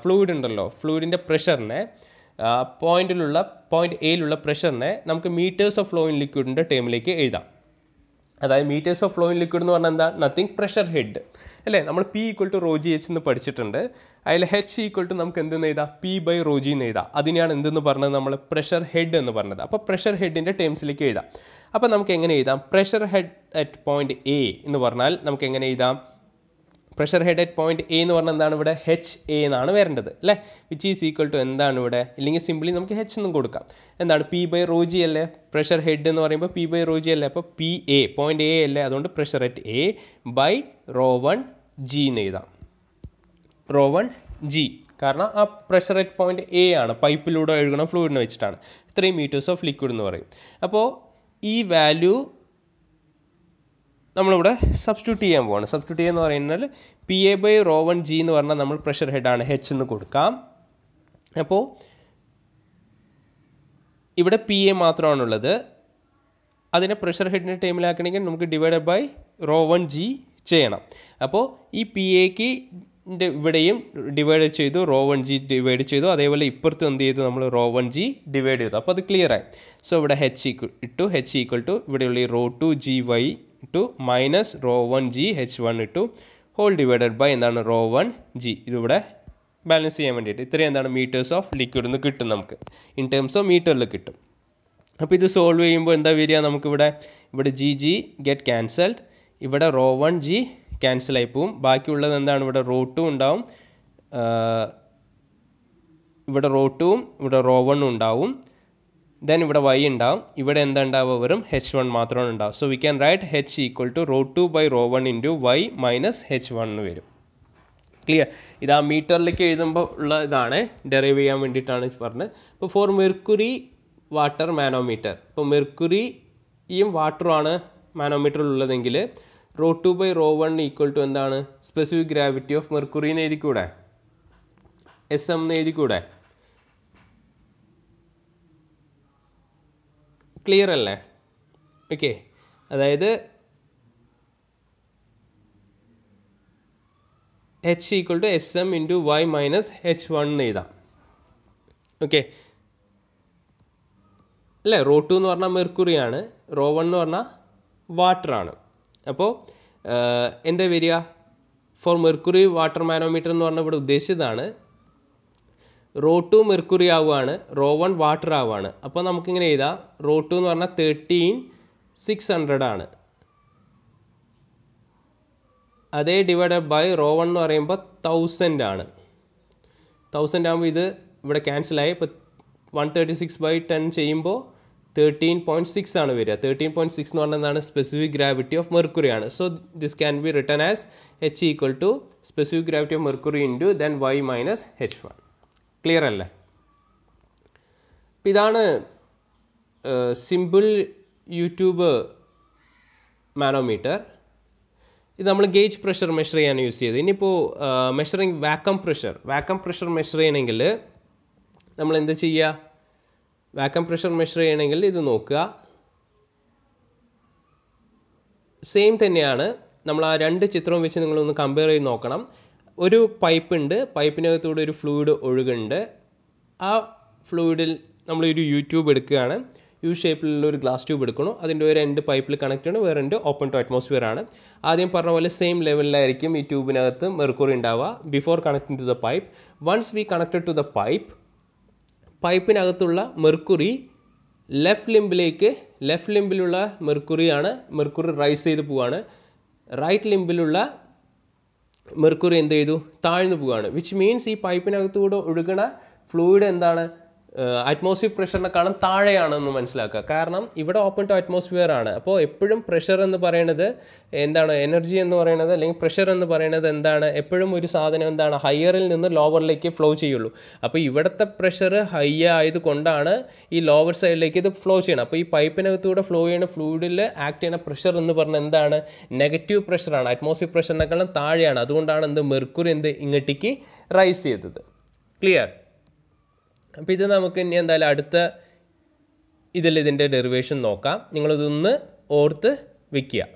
ഫ്ലൂയിഡ് ഉണ്ടല്ലോ ഫ്ലൂയിഡിൻ്റെ പ്രഷറിനെ പോയിന്റിലുള്ള പോയിന്റ് എയിലുള്ള പ്രഷറിനെ നമുക്ക് മീറ്റേഴ്സ് ഓഫ് ഫ്ലോ ഇൻ ലിക്വിഡിൻ്റെ ടേമിലേക്ക് എഴുതാം അതായത് metres of flowing liquid എന്ന് പറഞ്ഞാൽ എന്താ നത്തിങ് പ്രഷർ ഹെഡ് അല്ലേ നമ്മൾ P equal to rho g H എന്ന് പഠിച്ചിട്ടുണ്ട് അതിൽ ഹെച്ച് ഈക്വൽ ടു നമുക്ക് എന്തെന്ന് എഴുതാം പി ബൈ റോജി എന്ന് എഴുതാം അതിനെയാണ് എന്തെന്ന് പറഞ്ഞത് നമ്മൾ പ്രഷർ ഹെഡ് എന്ന് പറഞ്ഞത് അപ്പോൾ പ്രഷർ ഹെഡിൻ്റെ ടേംസിലേക്ക് എഴുതാം അപ്പോൾ നമുക്ക് എങ്ങനെ എഴുതാം pressure head at point A എന്ന് പറഞ്ഞാൽ നമുക്ക് എങ്ങനെ എഴുതാം pressure head at point A എന്ന് പറഞ്ഞാൽ എന്താണ് ഇവിടെ ഹെച്ച് എ എന്നാണ് വരേണ്ടത് അല്ലേ വിച്ച് ഈസ് ഈക്വൽ ടു എന്താണ് ഇവിടെ ഇല്ലെങ്കിൽ സിംപ്ലി നമുക്ക് ഹെച്ച് എന്നും കൊടുക്കാം എന്താണ് പി ബൈ റോജി അല്ലേ പ്രഷർ ഹെഡ് എന്ന് പറയുമ്പോൾ പി ബൈ റോജി അല്ലേ അപ്പോൾ പി എ പോയിന്റ് എ അല്ലേ അതുകൊണ്ട് pressure at A by rho one G എന്ന് എഴുതാം റോ വൺ ജി കാരണം ആ പ്രഷർ അറ്റ് പോയിന്റ് എ ആണ് പൈപ്പിലൂടെ ഒഴുകണം ഫ്ലൂയിഡിനെ വെച്ചിട്ടാണ് ത്രീ മീറ്റേഴ്സ് ഓഫ് ലിക്വിഡ് എന്ന് പറയും അപ്പോൾ ഈ വാല്യൂ നമ്മളിവിടെ സബ്സ്റ്റിറ്റ്യൂട്ട് ചെയ്യാൻ പോവാണ് സബ്സ്റ്റിറ്റ്യൂട്ട് ചെയ്യുക എന്ന് പറഞ്ഞാൽ P A by rho one G എന്ന് പറഞ്ഞാൽ നമ്മൾ പ്രഷർ ഹെഡാണ് ഹെച്ച് എന്ന് കൊടുക്കാം അപ്പോൾ ഇവിടെ പി എ മാത്രമാണുള്ളത് അതിനെ പ്രഷർ ഹെഡിൻ്റെ ടൈമിലാക്കണമെങ്കിൽ നമുക്ക് divide by rho one G ചെയ്യണം അപ്പോൾ ഈ പി എക്ക് ഇവിടെയും ഡിവൈഡ് ചെയ്തു റോ വൺ ജി ഡിവൈഡ് ചെയ്തു അതേപോലെ ഇപ്പുറത്ത് എന്ത് ചെയ്തു നമ്മൾ റോ വൺ ജി ഡിവൈഡ് ചെയ്തു അപ്പോൾ അത് ക്ലിയർ ആയി സോ ഇവിടെ ഹെച്ച് ഈക്വൽ ഇട്ടു ഹെച്ച് ഈക്വൽ ടു ഇവിടെയുള്ള ഈ rho two G Y two minus rho one G H one ഇട്ടു ഹോൾ ഡിവൈഡഡ് ബൈ എന്താണ് റോ വൺ ജി ഇതിവിടെ ബാലൻസ് ചെയ്യാൻ വേണ്ടിയിട്ട് ഇത്രയും എന്താണ് മീറ്റേഴ്സ് ഓഫ് ലിക്വിഡ് എന്ന് കിട്ടും നമുക്ക് ഇൻ ടേംസ് ഓഫ് മീറ്ററിൽ കിട്ടും അപ്പോൾ ഇത് സോൾവ് ചെയ്യുമ്പോൾ എന്താ വരിക നമുക്കിവിടെ ഇവിടെ ജി ജി ഗെറ്റ് ക്യാൻസൽഡ് ഇവിടെ റോ വൺ ജി ആയി പോവും ബാക്കിയുള്ളത് എന്താണ് ഇവിടെ റോ ടു ഉണ്ടാവും ഇവിടെ റോ ടുവും ഇവിടെ റോ വണ്ണും ഉണ്ടാവും ദെൻ ഇവിടെ വൈ ഉണ്ടാവും ഇവിടെ എന്താ ഉണ്ടാവുക വെറും ഹെച്ച് വൺ മാത്രമാണ് ഉണ്ടാവും so we can write h equal to rho two by rho one into y minus h one എന്ന് വരും ക്ലിയർ ഇത് ആ മീറ്ററിലേക്ക് എഴുതുമ്പോൾ ഉള്ള ഇതാണ് ഡെറൈവ് ചെയ്യാൻ വേണ്ടിയിട്ടാണ് പറഞ്ഞത് ഇപ്പോൾ ഫോർ മെർക്കുറി വാട്ടർ മാനോമീറ്റർ ഇപ്പോൾ മെർക്കുറിയും വാട്ടറുമാണ് മാനോമീറ്ററിലുള്ളതെങ്കിൽ rho two by rho one equal to എന്താണ് സ്പെസിഫിക് ഗ്രാവിറ്റി ഓഫ് മെർക്കുറി എന്ന് എഴുതിക്കൂടെ എസ് എം എന്ന് എഴുതിക്കൂടെ ക്ലിയർ അല്ലേ ഓക്കെ അതായത് h equal to S M into y minus h one എന്ന് എഴുതാം ഓക്കെ അല്ലേ റോ ടു എന്ന് പറഞ്ഞാൽ മെർക്കുറിയാണ് റോ വൺ എന്ന് പറഞ്ഞാൽ വാട്ടറാണ് അപ്പോൾ എന്താ വരിക ഫോർ മെർക്കുറി വാട്ടർ മാനോമീറ്റർ എന്ന് പറഞ്ഞാൽ ഇവിടെ ഉദ്ദേശിച്ചതാണ് റോ ടു മെർക്കുറി ആവുകയാണ് റോ വൺ വാട്ടർ ആവുകയാണ് അപ്പോൾ നമുക്കിങ്ങനെ എഴുതാം റോ ടു എന്ന് പറഞ്ഞാൽ തേർട്ടീൻ സിക്സ് ഹൺഡ്രഡ് ആണ് അതേ ഡിവൈഡഡ് ബൈ റോ വൺ എന്ന് പറയുമ്പോൾ തൗസൻഡ് ആണ് തൗസൻഡ് ആകുമ്പോൾ ഇത് ഇവിടെ ക്യാൻസലായി ഇപ്പോൾ one thirty six by ten ചെയ്യുമ്പോൾ തേർട്ടീൻ പോയിൻറ്റ് സിക്സ് ആണ് വരിക തേർട്ടീൻ പോയിൻറ്റ് സിക്സ് എന്ന് പറഞ്ഞതാണ് സ്പെസിഫിക് ഗ്രാവിറ്റി ഓഫ് മെർക്കുറി ആണ് so this can be written as h equal to specific gravity of mercury into then y minus h one clear അല്ലേ ഇതാണ് simple U tube manometer ഇത് നമ്മൾ gauge pressure measure ചെയ്യാൻ use ചെയ്തത് ഇനിയിപ്പോൾ measuring vacuum pressure vacuum pressure measure ചെയ്യണമെങ്കിൽ നമ്മൾ എന്ത് ചെയ്യുക വാക്കം പ്രഷർ മെഷർ ചെയ്യണമെങ്കിൽ ഇത് നോക്കുക സെയിം തന്നെയാണ് നമ്മൾ ആ രണ്ട് ചിത്രവും വെച്ച് നിങ്ങളൊന്ന് കമ്പയർ ചെയ്ത് നോക്കണം ഒരു പൈപ്പ് ഉണ്ട് പൈപ്പിനകത്തൂടെ ഒരു ഫ്ലൂയിഡ് ഒഴുകുണ്ട് ആ ഫ്ലൂയിഡിൽ നമ്മളൊരു യു ട്യൂബ് എടുക്കുകയാണ് യു ഷേപ്പിലുള്ള ഒരു ഗ്ലാസ് ട്യൂബ് എടുക്കണം അതിൻ്റെ ഒരു രണ്ട് പൈപ്പിൽ കണക്റ്റ് ആണ് വേറെ രണ്ട് ഓപ്പൺ ടു അറ്റ്മോസ്ഫിയർ ആണ് ആദ്യം പറഞ്ഞ പോലെ സെയിം ലെവലിലായിരിക്കും ഈ ട്യൂബിനകത്ത് മെർക്കുറി ഉണ്ടാവുക before connecting to the pipe once we connected to the pipe പൈപ്പിനകത്തുള്ള മെർക്കുറി ലെഫ്റ്റ് ലിംബിലേക്ക് ലെഫ്റ്റ് ലിംബിലുള്ള മെർക്കുറിയാണ് മെർക്കുറി റൈസ് ചെയ്ത് പോവാണ് റൈറ്റ് ലിംബിലുള്ള മെർക്കുറി എന്ത് ചെയ്തു താഴ്ന്നു പോവുകയാണ് വിച്ച് മീൻസ് ഈ പൈപ്പിനകത്തൂടെ ഒഴുകണ ഫ്ലൂയിഡ് എന്താണ് അറ്റ്മോസ്ഫിയർ പ്രഷറിനെക്കാളും താഴെയാണെന്ന് മനസ്സിലാക്കുക കാരണം ഇവിടെ ഓപ്പൺ ടു അറ്റ്മോസ്ഫിയർ ആണ് അപ്പോൾ എപ്പോഴും പ്രഷർ എന്ന് പറയുന്നത് എന്താണ് എനർജി എന്ന് പറയുന്നത് അല്ലെങ്കിൽ പ്രഷർ എന്ന് പറയുന്നത് എന്താണ് എപ്പോഴും ഒരു സാധനം എന്താണ് ഹയറിൽ നിന്ന് ലോവറിലേക്ക് ഫ്ലോ ചെയ്യുള്ളൂ അപ്പോൾ ഇവിടുത്തെ പ്രഷർ ഹൈ ആയതുകൊണ്ടാണ് ഈ ലോവർ സൈഡിലേക്ക് ഇത് ഫ്ലോ ചെയ്യണം അപ്പോൾ ഈ പൈപ്പിനകത്തൂടെ ഫ്ലോ ചെയ്യുന്ന ഫ്ലൂയിഡിൽ ആക്ട് ചെയ്യുന്ന പ്രഷർ എന്ന് പറഞ്ഞാൽ എന്താണ് നെഗറ്റീവ് പ്രഷറാണ് അറ്റ്മോസ്ഫിയർ പ്രഷറിനേക്കാളും താഴെയാണ് അതുകൊണ്ടാണ് എന്ത് മെർക്കുറി എന്ത് ഇങ്ങോട്ടേക്ക് റൈസ് ചെയ്തത് ക്ലിയർ അപ്പോൾ ഇത് നമുക്ക് ഇനി എന്തായാലും അടുത്ത ഇതിൽ ഇതിൻ്റെ ഡെറിവേഷൻ നോക്കാം നിങ്ങളിതൊന്ന് ഓർത്ത് വയ്ക്കുക